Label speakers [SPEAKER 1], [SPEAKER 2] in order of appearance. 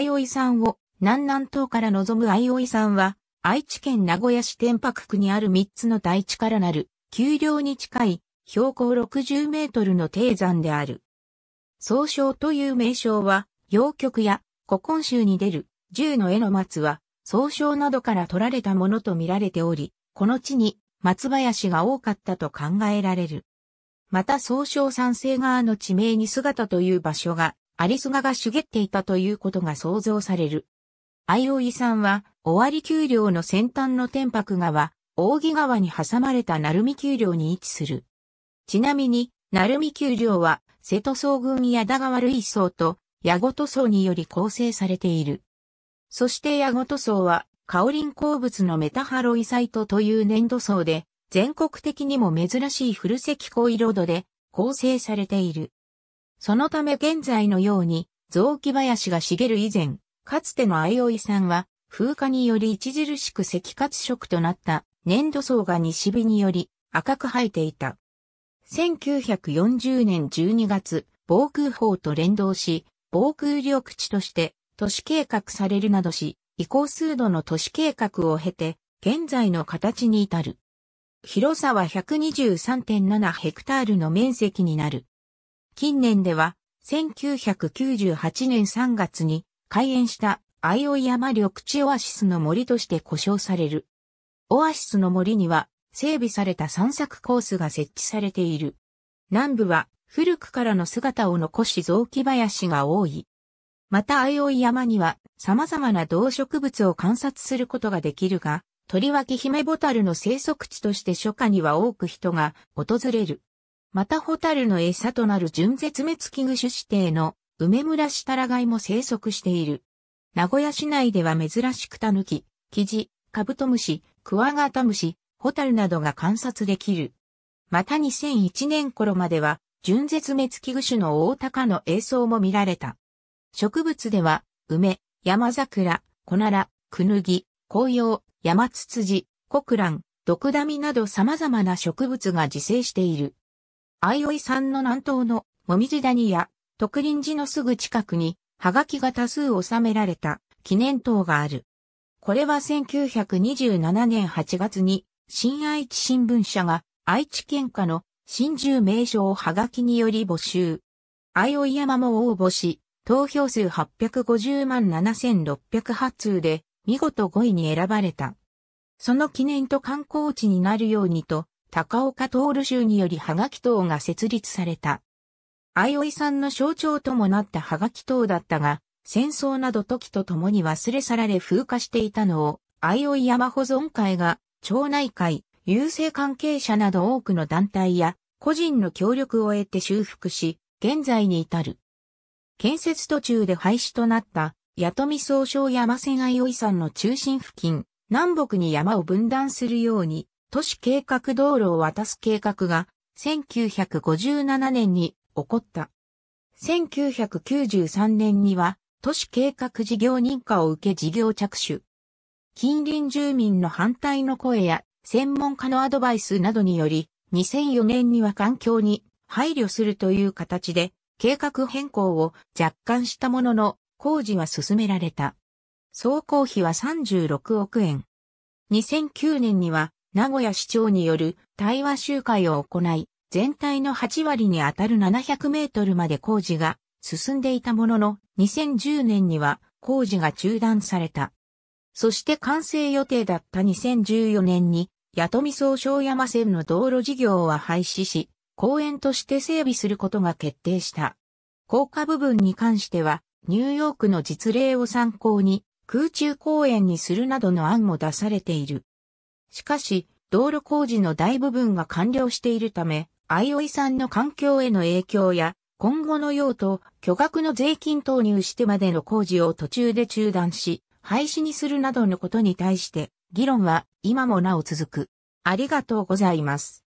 [SPEAKER 1] 相生んを南南東から望む相生んは、愛知県名古屋市天白区にある3つの大地からなる、丘陵に近い、標高60メートルの低山である。総称という名称は、洋曲や古今集に出る銃の絵の松は、総称などから取られたものと見られており、この地に松林が多かったと考えられる。また総称山西側の地名に姿という場所がアリスガが茂っていたということが想像される。相生さんは、尾張丘陵の先端の天白川、扇川に挟まれた鳴海丘陵に位置する。ちなみに、鳴海丘陵は、瀬戸総群や田川類層と、矢後塗層により構成されている。そして矢後塗層は、カオリン鉱物のメタハロイサイトという粘土層で、全国的にも珍しい古石灰色土で構成されている。そのため現在のように、雑木林が茂る以前、かつての相生さんは、風化により著しく赤褐色となった粘土層が西日により赤く生えていた。1940年12月、防空法と連動し、防空緑地として都市計画されるなどし、移行数度の都市計画を経て、現在の形に至る。広さは123.7ヘクタールの面積になる。近年では、1998年3月に開園した相生山緑地オアシスの森として呼称される。オアシスの森には整備された散策コースが設置されている。南部は古くからの姿を残し雑木林が多い。また相生山には様々な動植物を観察することができるが、とりわけヒメボタルの生息地として初夏には多く人が訪れる。またホタルの餌となる純絶滅危惧種指定の梅村シタラガイも生息している。名古屋市内では珍しくタヌキ、キジ、カブトムシ、クワガタムシ、ホタルなどが観察できる。また2001年頃までは、純絶滅危惧種の大鷹の映像も見られた。植物では、梅、山桜、コナラ、クヌギ、紅葉、山ツツジ、コクラン、ドクダミなど様々な植物が自生している。相生山の南東のもみじ谷や徳林寺のすぐ近くに、はがきが多数収められた記念塔がある。これは1927年8月に、新愛知新聞社が愛知県下の新住名称をはがきにより募集。相生山も応募し、投票数850万7608通で、見事5位に選ばれた。その記念と観光地になるようにと、高岡徹州によりハガキ党が設立された。相生さんの象徴ともなったハガキ党だったが、戦争など時とともに忘れ去られ風化していたのを、相生山保存会が、町内会、郵政関係者など多くの団体や個人の協力を得て修復し、現在に至る。建設途中で廃止となった、八富総称山線相生山の中心付近、南北に山を分断するように、都市計画道路を渡す計画が1957年に起こった。1993年には都市計画事業認可を受け事業着手。近隣住民の反対の声や専門家のアドバイスなどにより、2004年には環境に配慮するという形で計画変更を若干したものの工事は進められた。総工費は36億円。2009年には名古屋市長による対話集会を行い、全体の8割にあたる700メートルまで工事が進んでいたものの、2010年には工事が中断された。そして完成予定だった2014年に、八富総小山線の道路事業は廃止し、公園として整備することが決定した。高架部分に関しては、ニューヨークの実例を参考に、空中公園にするなどの案も出されている。しかし、道路工事の大部分が完了しているため、相生さんの環境への影響や、今後の用途、巨額の税金投入してまでの工事を途中で中断し、廃止にするなどのことに対して、議論は今もなお続く。ありがとうございます。